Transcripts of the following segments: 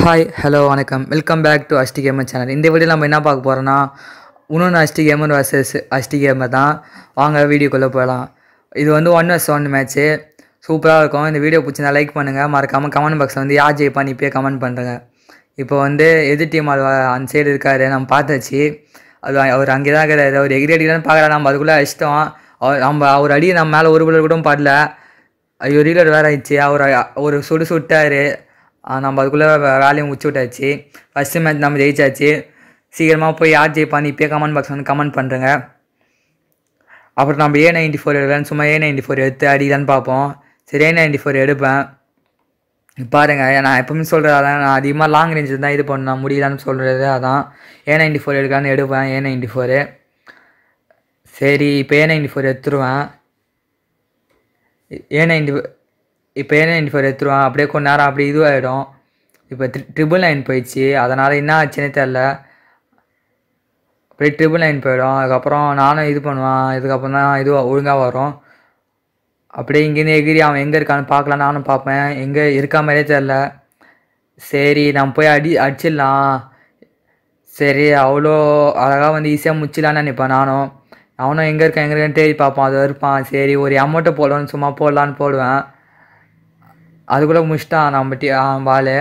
hi hello வணக்கம் welcome back to Ashti gamer channel இந்த video நம்ம என்ன பார்க்க போகிறோன்னா இன்னொன்று Ashti gamer versus Ashti gamer தான் வாங்க வீடியோக்குள்ளே போகலாம் இது வந்து ஒன் வர்ஸ் ஒன் மேட்ச்சு சூப்பராக இருக்கும் இந்த வீடியோ பிடிச்சிருந்தா லைக் பண்ணுங்கள் மறக்காமல் கமெண்ட் பாக்ஸில் வந்து யார் பண்ணி இப்போயே கமெண்ட் பண்ணுறங்க இப்போ வந்து எதிர் டீம் அது அந்த சைடு இருக்கார் நம்ம பார்த்தாச்சு அது அவர் அங்கே தான் இருக்கிறாரு அவர் எகிரி அடிக்கலாம் பார்க்கலாம் நம்ம அதுக்குள்ளே அஷ்டம் அவர் நம்ம அவர் அடி நம்ம மேலே ஒரு பிள்ளை கூட பாடல ஐயோ ரீலர் வேறு ஆயிடுச்சு அவர் ஒரு சுடு சுட்டார் நம்ம அதுக்குள்ளே வேலையும் உச்சி விட்டாச்சு ஃபஸ்ட்டு மேட்ச் நம்ம ஜெயிச்சாச்சு சீக்கிரமாக போய் யார் ஜெயிப்பான்னு இப்போயே கமெண்ட் பாக்ஸ் வந்து கமெண்ட் பண்ணுறேங்க அப்புறம் நம்ம ஏ நைன்டி ஃபோர் எடுக்கலான்னு சும்மா ஏ நைன்டி ஃபோர் எடுத்து அடிக்கலான்னு பார்ப்போம் சரி ஏ நைன்டி ஃபோர் எடுப்பேன் பாருங்கள் நான் எப்பவுமே சொல்கிறது அதான் நான் அதிகமாக லாங் ரேஞ்ச் தான் இது பண்ண முடியலான்னு சொல்கிறது அதான் ஏ நைன்டி ஃபோர் எடுக்கலான்னு எடுப்பேன் ஏ நைன்டி ஃபோரு சரி இப்போ ஏ நைன்டி ஃபோர் எடுத்துருவேன் ஏ நைன்டி இப்போ ஏன் நைன் ஃபோர் எடுத்துருவான் அப்படியே கொஞ்ச நேரம் அப்படியே இதுவாகிடும் இப்போ ட்ரி ட்ரிபிள் நைன் போயிடுச்சு அதனால் என்ன ஆச்சுன்னு தெரில அப்படியே ட்ரிபிள் நைன் போயிடும் அதுக்கப்புறம் நானும் இது பண்ணுவேன் இதுக்கப்புறம் தான் இதுவாக ஒழுங்காக வரும் அப்படியே இங்கேருந்து எகிரி அவன் எங்கே இருக்கான்னு பார்க்கலாம் நானும் பார்ப்பேன் எங்கே இருக்கா மாதிரியே தெரில சரி நான் போய் அடி அடிச்சிடலாம் சரி அவ்வளோ அழகாக வந்து ஈஸியாக முடிச்சிடலான்னு நினைப்பேன் நானும் அவனும் எங்கே இருக்கான் எங்கே இருக்கான்னு தேடி பார்ப்பான் அது இருப்பான் சரி ஒரு அமௌண்ட்டை போடலான்னு சும்மா போடலான்னு போடுவேன் அதுக்குள்ளே முடிச்சிட்டான் நம்ம டீ பால்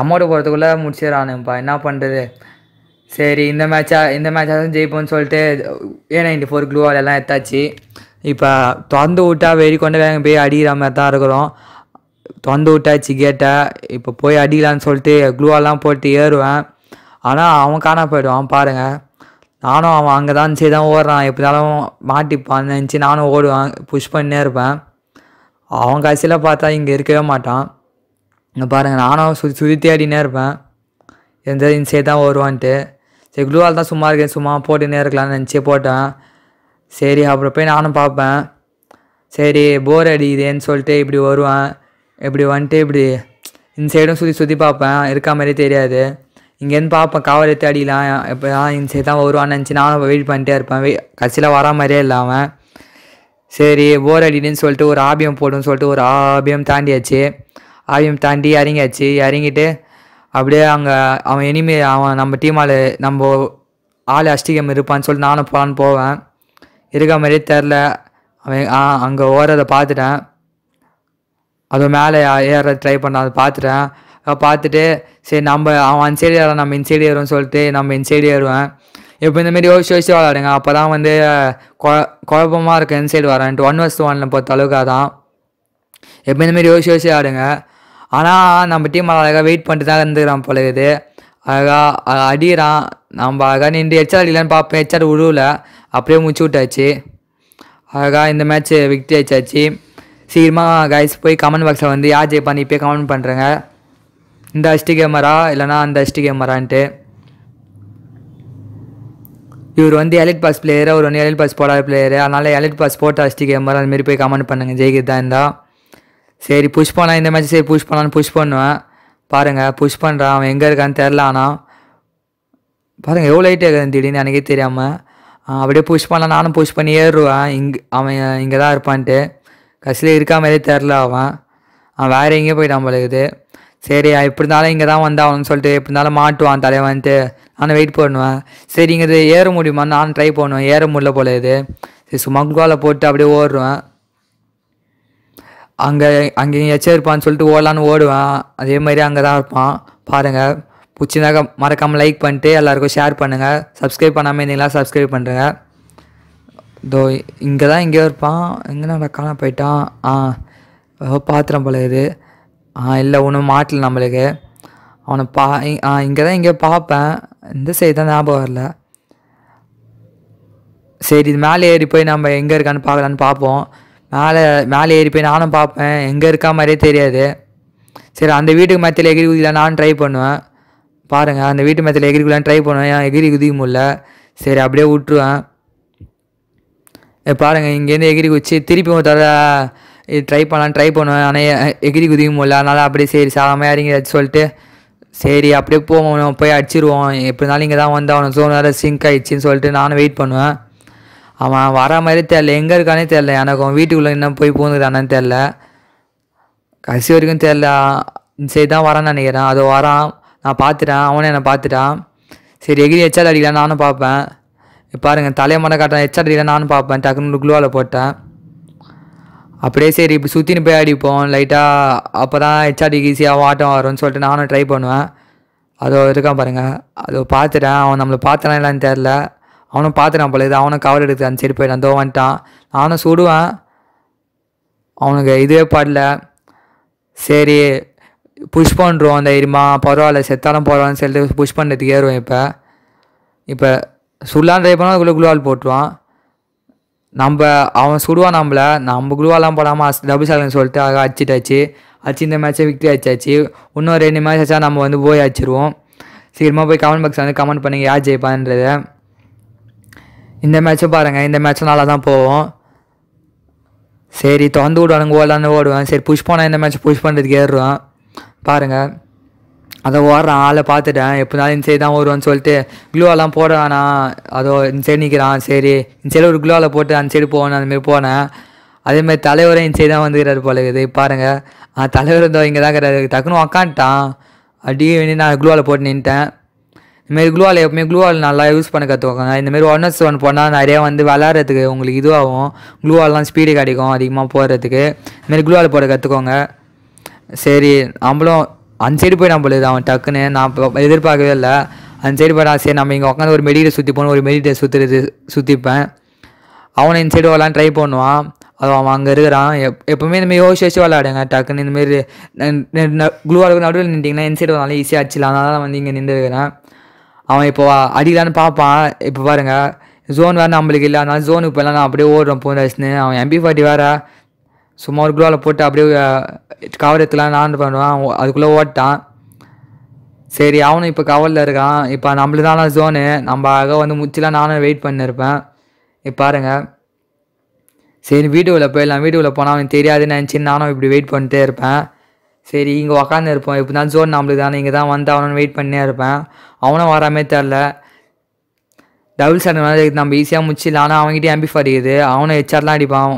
அமௌண்ட்டு போகிறதுக்குள்ளே முடிச்சிடறானுப்பா என்ன பண்ணுறது சரி இந்த மேட்ச்சாக இந்த தான் ஜெயிப்போம்னு சொல்லிட்டு ஏ நைன்டி ஃபோர் க்ளூவால் எல்லாம் எத்தாச்சு இப்போ திறந்து விட்டா வெறி கொண்டு வேங்க போய் அடிக்கிற மாதிரி தான் இருக்கிறோம் திறந்து விட்டாச்சு கேட்டை இப்போ போய் அடிக்கலான்னு சொல்லிட்டு க்ளூவாலாம் போட்டு ஏறுவேன் ஆனால் அவன் காணா போயிடுவான் பாருங்கள் நானும் அவன் அங்கே தான் சரி தான் ஓடுறான் எப்படினாலும் மாட்டிப்பான்னு நினச்சி நானும் ஓடுவேன் புஷ் பண்ணே இருப்பேன் அவன் கடைசியில் பார்த்தா இங்கே இருக்கவே மாட்டான் இங்கே பாருங்கள் நானும் சுற்றி சுற்றி தேடினே இருப்பேன் எந்த இன்சை தான் வருவான்ட்டு சரி குளுவால் தான் சும்மா இருக்கேன் சும்மா போட்டுனே இருக்கலாம்னு நினச்சி போட்டேன் சரி அப்புறம் போய் நானும் பார்ப்பேன் சரி போர் அடிக்குதேன்னு சொல்லிட்டு இப்படி வருவேன் இப்படி வந்துட்டு இப்படி சைடும் சுற்றி சுற்றி பார்ப்பேன் இருக்கா மாதிரி தெரியாது இங்கேருந்து பார்ப்பேன் காவலை தேடிலாம் எப்போ சைடு தான் வருவான்னு நினச்சி நானும் வெயிட் பண்ணிட்டே இருப்பேன் கடைசியில் வர வரா மாதிரியே இல்லாமல் சரி போர் அடின்னு சொல்லிட்டு ஒரு ஆபியம் போடும் சொல்லிட்டு ஒரு ஆபியம் தாண்டியாச்சு ஆபியம் தாண்டி இறங்கியாச்சு இறங்கிட்டு அப்படியே அங்கே அவன் இனிமே அவன் நம்ம டீம் ஆள் நம்ம ஆள் அஷ்டிகம் இருப்பான்னு சொல்லிட்டு நானும் போகலான்னு போவேன் இருக்க மாதிரியே தெரில அவன் ஆ அங்கே ஓடுறதை பார்த்துட்டேன் அது மேலே ஏற ட்ரை பண்ண அதை பார்த்துட்டேன் பார்த்துட்டு சரி நம்ம அவன் அன்சைடு ஏறான் நம்ம இன்சைடு ஏறும்னு சொல்லிட்டு நம்ம இன்சைடு ஏறுவேன் இப்போ இந்தமாரி யோசிச்சு யோசிச்சு விளாடுங்க அப்போ தான் வந்து குழப்பமாக இருக்க சைடு வரேன்ட்டு ஒன் வர்ஸ் ஒன்ல பொறுத்த அளவுக்கு அதான் எப்போ இந்தமாரி யோசிச்சு யோசிச்சு விளாடுங்க ஆனால் நம்ம டீம் அழகாக வெயிட் பண்ணிட்டு தான் இருந்துக்கிறான் போல இது அழகாக அடிகிறான் நம்ம அழகாக நின்று ஹெச்ஆர் அடிக்கலான்னு பார்ப்பேன் ஹெச்ஆர் உழுவில் அப்படியே முடிச்சு விட்டாச்சு அழகாக இந்த மேட்ச் விக்டி ஆச்சாச்சு சீக்கிரமாக கைஸ் போய் கமெண்ட் பாக்ஸில் வந்து யார் பண்ணி இப்போயே கமெண்ட் பண்ணுறேங்க இந்த ஹஸ்டி கேமரா இல்லைனா அந்த ஹஸ்டி கேமரான்ட்டு இவர் வந்து எலிட் பாஸ் பிளேயர் அவர் வந்து எலிட் பாஸ் போடாத பிளேயர் அதனால் எலிட் பாஸ் போட்டு அஸ்டி கேமர் அதுமாரி போய் கமெண்ட் பண்ணுங்கள் தான் இருந்தால் சரி புஷ் பண்ணால் இந்த மேட்ச் சரி புஷ் பண்ணலான்னு புஷ் பண்ணுவேன் பாருங்கள் புஷ் பண்ணுறான் அவன் எங்கே இருக்கான்னு தெரில ஆனால் பாருங்கள் எவ்வளோ லைட் இருக்குது திடீர்னு எனக்கே தெரியாமல் அப்படியே புஷ் பண்ணலாம் நானும் புஷ் பண்ணி ஏறுவேன் இங்கே அவன் இங்கே தான் இருப்பான்ட்டு கஷ்டத்தில் இருக்கா தெரில அவன் அவன் வேறு எங்கேயோ போயிட்டான் போல இருக்குது சரி எப்படி இருந்தாலும் இங்கே தான் வந்தாகணும்னு சொல்லிட்டு எப்படி இருந்தாலும் மாட்டுவான் தலைவன்ட்டு நான் வெயிட் பண்ணுவேன் சரி இங்கே ஏற முடியுமா நான் ட்ரை பண்ணுவேன் ஏற முடியல போல இது சரி சும்மா குல்கோலை போட்டு அப்படியே ஓடுவேன் அங்கே அங்கே எச்சம் இருப்பான்னு சொல்லிட்டு ஓடலான்னு ஓடுவேன் அதே மாதிரி அங்கே தான் இருப்பான் பாருங்கள் பிடிச்சதாக மறக்காமல் லைக் பண்ணிட்டு எல்லாருக்கும் ஷேர் பண்ணுங்கள் சப்ஸ்கிரைப் பண்ணாமல் இருந்தீங்களா சப்ஸ்கிரைப் பண்ணுறேங்க இதோ இங்கே தான் இங்கேயோ இருப்பான் எங்கே நான் காண போயிட்டான் ஆ பாத்திரம் போல இது இல்லை ஒன்றும் மாட்டல நம்மளுக்கு அவனை பா ஆ இங்கே தான் இங்கே பார்ப்பேன் இந்த சைடு தான் ஞாபகம் வரல சரி இது மேலே ஏறி போய் நம்ம எங்கே இருக்கான்னு பார்க்கலான்னு பார்ப்போம் மேலே மேலே ஏறி போய் நானும் பார்ப்பேன் எங்கே இருக்கா மாதிரியே தெரியாது சரி அந்த வீட்டுக்கு மத்தியில் எகிரி குதிக்கலாம் நானும் ட்ரை பண்ணுவேன் பாருங்கள் அந்த வீட்டு மத்தியில் எகிரி குதிலாம் ட்ரை பண்ணுவேன் ஏன் எகிரி குதிக்க முடில சரி அப்படியே விட்டுருவேன் பாருங்கள் இங்கேருந்து எகிரி குச்சி திருப்பி ஒரு தடவை இது ட்ரை பண்ணலாம் ட்ரை பண்ணுவேன் ஆனால் எகிரி குதிக்க முடியல அதனால் அப்படியே சரி சாகாமல் அடிச்சு சொல்லிட்டு சரி அப்படியே போவோம் போய் அடிச்சிருவோம் எப்படி இருந்தாலும் இங்கே தான் வந்து அவனை சோறு நேரம் சிங்க் ஆயிடுச்சின்னு சொல்லிட்டு நானும் வெயிட் பண்ணுவேன் அவன் வர மாதிரி தெரில எங்கே இருக்கானே தெரில எனக்கு அவன் வீட்டுக்குள்ளே இன்னும் போய் பூந்துக்கிறானான்னு தெரில கடைசி வரைக்கும் தெரில சரி தான் வரான்னு நினைக்கிறேன் அது வரான் நான் பார்த்துட்டேன் அவனும் என்னை பார்த்துட்டான் சரி எகிரி எச்சால் அடிக்கலாம் நானும் பார்ப்பேன் பாருங்கள் தலையை மண்டை காட்டுறேன் எச்சால் அடிக்கலாம் நானும் பார்ப்பேன் டக்குன்னு குளுவாவில் போட்டேன் அப்படியே சரி இப்போ சுற்றின்னு போய் அடிப்போம் லைட்டாக அப்போ தான் ஹெச்ஆர்டிக்கு ஈஸியாக ஆட்டம் வரும்னு சொல்லிட்டு நானும் ட்ரை பண்ணுவேன் அதோ இருக்கான் பாருங்கள் அதோ பார்த்துட்டேன் அவன் நம்மளை பார்த்தானா இல்லைன்னு தெரில அவனும் பார்த்துட்டான் போல இது அவனும் கவர் எடுத்து அந்த சைடு போயிட்டான் அந்த வந்துட்டான் நானும் சுடுவேன் அவனுக்கு இதுவே பாடல சரி புஷ் பண்ணுறோம் அந்த பரவாயில்ல செத்தாலும் போகிறான்னு சொல்லிட்டு புஷ் பண்ணுறதுக்கு ஏறுவேன் இப்போ இப்போ சுல்லான் ட்ரை பண்ணால் அதுக்குள்ளே குளுவால் போட்டுருவான் நம்ம அவன் சுடுவான் நம்மளை நம்ம குழுவாலாம் போடாமல் டபுள் சாலன் சொல்லிட்டு அழகாக அடிச்சிட்டாச்சு அடிச்சு இந்த மேட்ச்சை விக்ட்ரி அடிச்சாச்சு இன்னும் ரெண்டு மேட்ச் ஆச்சா நம்ம வந்து போய் அடிச்சிருவோம் சீக்கிரமாக போய் கமெண்ட் பாக்ஸ் வந்து கமெண்ட் பண்ணி யார் ஜெயிப்பான்றத இந்த மேட்ச்சும் பாருங்கள் இந்த மேட்ச்சும் நல்லா தான் போவோம் சரி திறந்து விடுவானுங்க ஓடலான்னு ஓடுவேன் சரி புஷ் போனால் இந்த மேட்ச் புஷ் பண்ணுறதுக்கு ஏறுவான் பாருங்கள் அதை ஓடுற ஆளை பார்த்துட்டேன் எப்போதான் இந்த சைடு தான் வருவான்னு சொல்லிட்டு க்ளூவெல்லாம் போட அதோ இந்த சைடு நிற்கிறான் சரி இந்த சைடு ஒரு க்ளூவில் போட்டு அந்த சைடு போகணும் அந்தமாரி போனேன் அதேமாதிரி தலைவரும் இந்த சைடு தான் வந்துக்கிறாரு போல இது பாருங்கள் தலைவர் இருந்தோம் இங்கே தான் கிடையாது டக்குன்னு உக்காந்துட்டான் அப்படியே வேண்டி நான் க்ளூவால் போட்டு நின்ட்டேன் இதுமாரி க்ளூவால் எப்பவுமே க்ளூவால் நல்லா யூஸ் பண்ண கற்றுக்கோங்க இந்தமாரி ஒன் எஸ் ஒன் போனால் நிறையா வந்து விளாட்றதுக்கு உங்களுக்கு இதுவாகும் க்ளூவாலெலாம் ஸ்பீடு கிடைக்கும் அதிகமாக போடுறதுக்கு இதுமாரி க்ளூவால் போட கற்றுக்கோங்க சரி நம்மளும் அந்த சைடு போயிடான் பொழுது அவன் டக்குன்னு நான் எதிர்பார்க்கவே இல்லை அந்த சைடு போய் சரி நம்ம இங்கே உட்காந்து ஒரு மெடிக்கிட்ட சுற்றி போகணும் ஒரு மெடிக்கிட்ட சுற்றுறது சுற்றிப்பேன் அவனை இந்த சைடு வரலாம் ட்ரை பண்ணுவான் அது அவன் அங்கே இருக்கிறான் எப் எப்பவுமே இந்தமாதிரி யோசிச்சு வச்சு விளாடுங்க டக்குன்னு இந்தமாரி குளூவாக இருக்கும் நடுவில் நின்ட்டிங்கன்னா இந்த சைடு வரலாம் ஈஸியாக அடிச்சிடலாம் அதனால தான் வந்து இங்கே நின்றுருக்கிறேன் அவன் இப்போ அடிக்கலான்னு பார்ப்பான் இப்போ பாருங்கள் ஜோன் வேறு நம்மளுக்கு இல்லை அதனால ஜோனுக்கு போயெல்லாம் நான் அப்படியே ஓடுறோம் போகிறேன் அவன் எம்பி ஃபார்ட்டி வேறு சும்மா ஒரு குளோவில் போட்டு அப்படியே எடுத்துலாம் நான் பண்ணுவான் அதுக்குள்ளே ஓட்டான் சரி அவனும் இப்போ கவலில் இருக்கான் இப்போ நம்மளுதான ஜோனு நம்ம ஆக வந்து முச்சிலாம் நானும் வெயிட் பண்ணியிருப்பேன் இப்போ பாருங்கள் சரி வீடியோவில் போயிடலாம் வீடியோவில் போனால் அவனுக்கு தெரியாதுன்னு நினச்சி நானும் இப்படி வெயிட் பண்ணிட்டே இருப்பேன் சரி இங்கே உக்காந்து இருப்போம் இப்போ தான் ஜோன் நம்மளுக்கு தானே இங்கே தான் வந்து அவனும் வெயிட் பண்ணே இருப்பேன் அவனும் வராமே தெரில டபுள் ஸ்டாண்டர்ட் மாதிரி நம்ம ஈஸியாக முடிச்சு ஆனால் அவங்ககிட்ட ஆம்பிஃப் அடிக்குது அவனும் ஹெச்ஆர்லாம் அடிப்பான்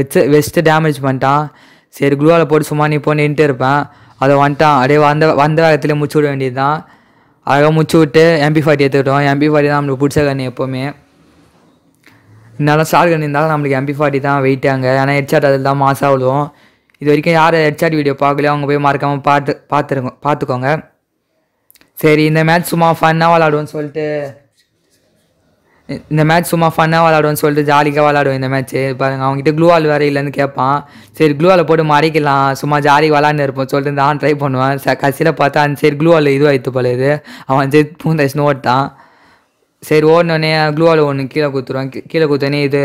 வச்சு வெஸ்ட்டு டேமேஜ் பண்ணிட்டான் சரி குளுவாவில் போட்டு சும்மா நீ நின்றுட்டு இருப்பேன் அதை வந்துட்டான் அப்படியே வந்த வந்த வேகத்துலேயே முடிச்சு விட வேண்டியது தான் அழகாக முடிச்சு விட்டு எம்பி ஃபார்ட்டி எடுத்துக்கிட்டோம் எம்பி ஃபார்ட்டி தான் நம்மளுக்கு பிடிச்ச கண்ணு எப்போவுமே இருந்தாலும் ஸ்டார் கண்ணு இருந்தாலும் நம்மளுக்கு எம்பி ஃபார்ட்டி தான் வெயிட்டாங்க ஏன்னா ஹெச்ஆர்ட் அதில் தான் மாசாக விழுவோம் இது வரைக்கும் யார் ஹெட்ஷாட் வீடியோ பார்க்கலையோ அவங்க போய் மறக்காமல் பார்த்து பார்த்துருக்கோம் பார்த்துக்கோங்க சரி இந்த மேட்ச் சும்மா ஃபன்னாக விளாடுவோம்னு சொல்லிட்டு இந்த மேட்ச் சும்மா ஃபன்னாக விளாடுவோன்னு சொல்லிட்டு ஜாலிக்காக விளாடுவோம் இந்த மேட்ச்சு பாருங்கள் அவங்ககிட்ட க்ளூவால் வேறு இல்லைன்னு கேட்பான் சரி க்ளூவால் போட்டு மறைக்கலாம் சும்மா ஜாலி விளாண்டு இருப்போம் சொல்லிட்டு நான் ட்ரை பண்ணுவேன் கடைசியில் பார்த்தா அந்த சரி க்ளூவால் இதுவாகித்து போல இது அவன் சரி பூந்தாச்சுன்னு ஓட்டான் சரி ஓடினோடனே க்ளூவால் ஒன்று கீழே கொடுத்துருவான் கீழே குத்தோடனே இது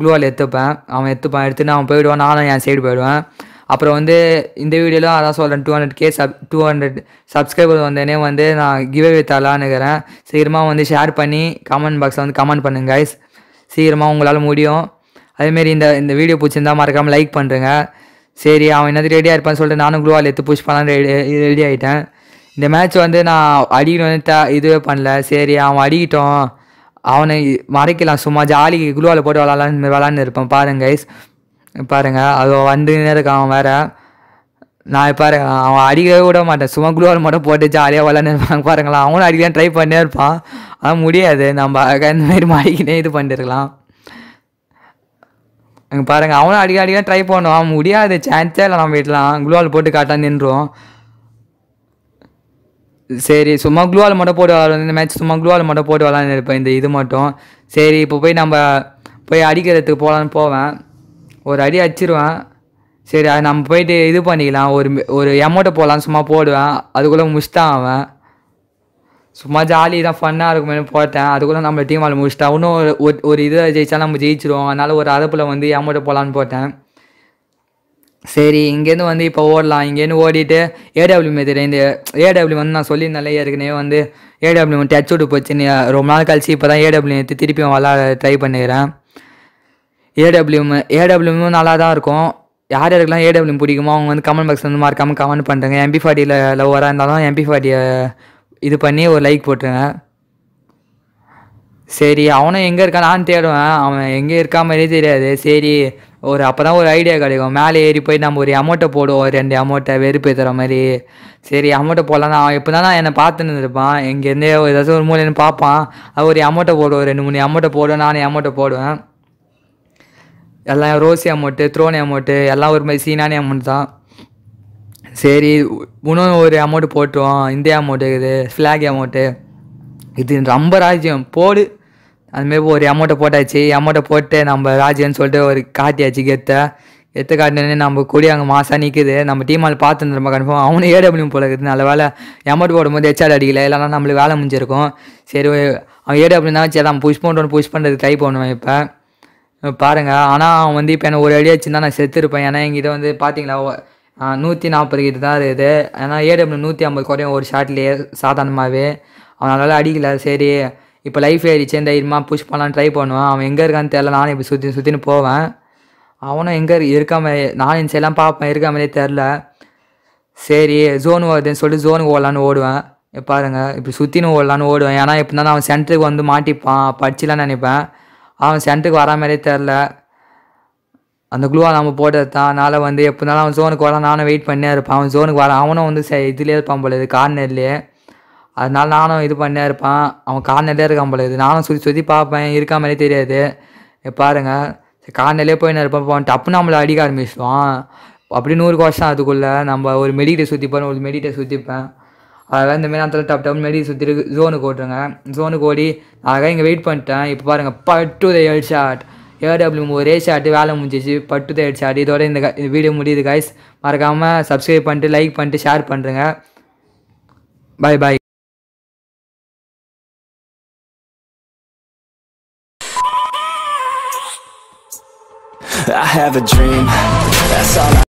க்ளூவால் எடுத்துப்பேன் அவன் எடுத்துப்பான் எடுத்துன்னு அவன் போயிடுவான் நானும் என் சைடு போயிடுவேன் அப்புறம் வந்து இந்த வீடியோவில் அதான் சொல்கிறேன் two hundred K sub two hundred subscriber வந்தோடனே வந்து நான் கிவ் அவே இருக்கிறேன் சீக்கிரமாக வந்து ஷேர் பண்ணி கமெண்ட் பாக்ஸில் வந்து கமெண்ட் பண்ணுங்க கைஸ் சீக்கிரமாக உங்களால் முடியும் அதேமாரி இந்த இந்த வீடியோ பிடிச்சிருந்தா மறக்காமல் லைக் பண்ணுறேங்க சரி அவன் என்னது ரெடியாக இருப்பான்னு சொல்லிட்டு நானும் குளூவால் எடுத்து புஷ் பண்ணலாம் ரெடி ரெடி ஆகிட்டேன் இந்த மேட்ச் வந்து நான் அடிக்கணும் த இதுவே பண்ணல சரி அவன் அடிக்கிட்டோம் அவனை மறைக்கலாம் சும்மா ஜாலி குளூவால் போட்டு விளாட்லான்னு விளாட்னு இருப்பான் பாருங்க கைஸ் பாருங்கள் அது வந்து இருக்கான் அவன் வேறு நான் பாரு அவன் அடிக்கவே விட மாட்டேன் சும்மா குளோவர் மட்டும் போட்டு ஜாலியாக விளாண்டுருப்பாங்க பாருங்களா அவனும் அடிக்கலாம் ட்ரை பண்ணே இருப்பான் ஆனால் முடியாது நம்ம இந்த மாதிரி மாடிக்கினே இது பண்ணிருக்கலாம் அங்கே பாருங்கள் அவனும் அடிக்க அடிக்க ட்ரை பண்ணுவான் முடியாது சான்ஸே இல்லை நம்ம வீட்டிலாம் குளோவால் போட்டு காட்டா நின்றுவோம் சரி சும்மா குளோவால் மட்டும் போட்டு விளாட இந்த மேட்ச் சும்மா குளோவால் மட்டும் போட்டு விளாண்டுருப்பேன் இந்த இது மட்டும் சரி இப்போ போய் நம்ம போய் அடிக்கிறதுக்கு போகலான்னு போவேன் ஒரு அடி அடிச்சிருவேன் சரி அது நம்ம போயிட்டு இது பண்ணிக்கலாம் ஒரு ஒரு எமௌண்ட்டை போகலாம் சும்மா போடுவேன் அதுக்குள்ளே முடிச்சிட்டான் அவன் சும்மா ஜாலி தான் ஃபன்னாக இருக்குமே போட்டேன் அதுக்குள்ளே நம்ம டீம் ஆள் முடிச்சிட்டா இன்னும் ஒரு ஒரு இதை ஜெயிச்சா நம்ம ஜெயிச்சிருவோம் அதனால் ஒரு அரப்பில் வந்து எமோட்டை போகலான்னு போட்டேன் சரி இங்கேருந்து வந்து இப்போ ஓடலாம் இங்கேருந்து ஓடிட்டு ஏடபிள்யூ மெத்தட் இந்த ஏடபிள்யூ வந்து நான் சொல்லியிருந்தாலே ஏற்கனவே வந்து ஏடபிள்யூ டச் விட்டு போச்சு ரொம்ப நாள் கழிச்சு இப்போ தான் ஏடபிள்யூ எடுத்து திருப்பி விளாட ட்ரை பண்ணிக்கிறேன் ஏடபிள்யூம் ஏடபிள்யூமும் நல்லா தான் இருக்கும் யார் யாருக்கெல்லாம் ஏடபிள்யூ பிடிக்குமோ அவங்க வந்து கமெண்ட் பாக்ஸ் வந்து மறக்காமல் கமெண்ட் பண்ணுறேங்க எம்பி ஃபார்ட்டியில் லவ்வராக இருந்தாலும் எம்பி ஃபார்ட்டியை இது பண்ணி ஒரு லைக் போட்டுருங்க சரி அவனும் எங்கே இருக்கான் நான் தேடுவேன் அவன் எங்கே இருக்கா மாதிரியே தெரியாது சரி ஒரு அப்போ தான் ஒரு ஐடியா கிடைக்கும் மேலே ஏறி போய் நம்ம ஒரு அமௌண்ட்டை போடுவோம் ரெண்டு அமௌண்ட்டை வெறுப்பு தர மாதிரி சரி அமௌண்ட்டை போடலாம் அவன் இப்போ தான் நான் என்னை பார்த்துன்னு இருப்பான் இங்கேருந்தே ஏதாச்சும் ஒரு மூலையுன்னு பார்ப்பான் அது ஒரு அமௌண்ட்டை போடுவோம் ரெண்டு மூணு அமௌண்ட்டை போடுவேன் நானும் அமௌண்ட்டை போடுவேன் எல்லாம் ரோசி அமௌண்ட்டு த்ரோனி அமௌண்ட்டு எல்லாம் ஒரு மாதிரி சீனானே அமௌண்ட் தான் சரி இன்னும் ஒரு அமௌண்ட்டு போட்டுருவோம் இந்திய அமௌண்ட்டு இது ஃப்ளாக் அமௌண்ட்டு இது ரொம்ப ராஜ்யம் போடு அதுமாரி ஒரு அமௌண்ட்டை போட்டாச்சு அமௌண்ட்டை போட்டு நம்ம ராஜ்யம்னு சொல்லிட்டு ஒரு காட்டியாச்சு கெத்தை எத்து காட்டினே நம்ம கொடி அங்கே மாசாக நிற்குது நம்ம டீம் ஆள் பார்த்துன்னு நம்ம கன்ஃபார்ம் அவனு ஏடபிள்யூ போல இருக்குது நல்ல வேலை அமௌண்ட் போடும்போது ஹெச்ஆர் அடிக்கல இல்லைனா நம்மளுக்கு வேலை முடிஞ்சிருக்கும் சரி அவன் ஏடபிள்யூ தான் சரி அவன் புஷ் பண்ணுறோன்னு புஷ் பண்ணுறதுக்கு ட்ரை பண்ணுவேன் இப்போ பாருங்கள் ஆனால் அவன் வந்து இப்போ என்ன ஒரு அடி வச்சுருந்தா நான் செத்துருப்பேன் ஏன்னா எங்கிட்ட வந்து பார்த்தீங்களா நூற்றி நாற்பது கிட்ட தான் இருக்குது ஏன்னா ஏடபிள்யூ நூற்றி ஐம்பது குறையும் ஒரு ஷாட்லேயே சாதாரணமாகவே அவனால் அடிக்கல சரி இப்போ லைஃப் ஏறிச்சு இந்த இருமா புஷ் பண்ணலான்னு ட்ரை பண்ணுவான் அவன் எங்கே இருக்கான்னு தெரில நானும் இப்போ சுற்றி சுற்றின்னு போவேன் அவனும் எங்கே இருக்காமல் நானும் இந்த சைடெலாம் பார்ப்பேன் இருக்காமலே தெரில சரி ஜோன் வருதுன்னு சொல்லிட்டு ஜோனுக்கு ஓடலான்னு ஓடுவேன் பாருங்கள் இப்படி சுற்றினு ஓடலான்னு ஓடுவேன் ஏன்னா நான் அவன் சென்டருக்கு வந்து மாட்டிப்பான் படிச்சுலாம் நினைப்பேன் அவன் சென்டருக்கு வரா மாதிரியே தெரில அந்த குளூவை நம்ம போட்டது தான் அதனால் வந்து எப்படினாலும் அவன் ஜோனுக்கு வரான் நானும் வெயிட் பண்ணியே இருப்பான் அவன் ஜோனுக்கு வரான் அவனும் வந்து சே இதுலேயே இருப்பான் போல இது கார்னர்லேயே அதனால நானும் இது பண்ணியே இருப்பான் அவன் கார்னர்லேயே இருக்கான் போல இது நானும் சுற்றி சுற்றி பார்ப்பேன் இருக்கா மாதிரியே தெரியாது பாருங்கள் கார்னர்லேயே போய் நான் இருப்பான் அவன் டப்பு நம்மளை அடிக்க ஆரம்பிச்சுவான் அப்படி நூறு கோஷம் அதுக்குள்ளே நம்ம ஒரு மெடிக்கிட்ட சுற்றிப்பேன் ஒரு மெடிக்கிட்ட சுற்றிப்பேன் அதெல்லாம் இந்த மாரி அந்த டப் டவுன் மாரி சுற்றி இருக்கு ஜோனுக்கு ஓட்டுருங்க ஜோனுக்கு ஓடி அழகாக இங்கே வெயிட் பண்ணிட்டேன் இப்போ பாருங்கள் பட்டு த ஹெட் ஷாட் ஏடபிள்யூ ஒரே ஷாட்டு வேலை முடிஞ்சிச்சு பட்டு த ஹெட் ஷாட் இதோட இந்த வீடியோ முடியுது கைஸ் மறக்காமல் சப்ஸ்கிரைப் பண்ணிட்டு லைக் பண்ணிட்டு ஷேர் பண்ணுறேங்க பாய் பாய் I have a dream, that's all I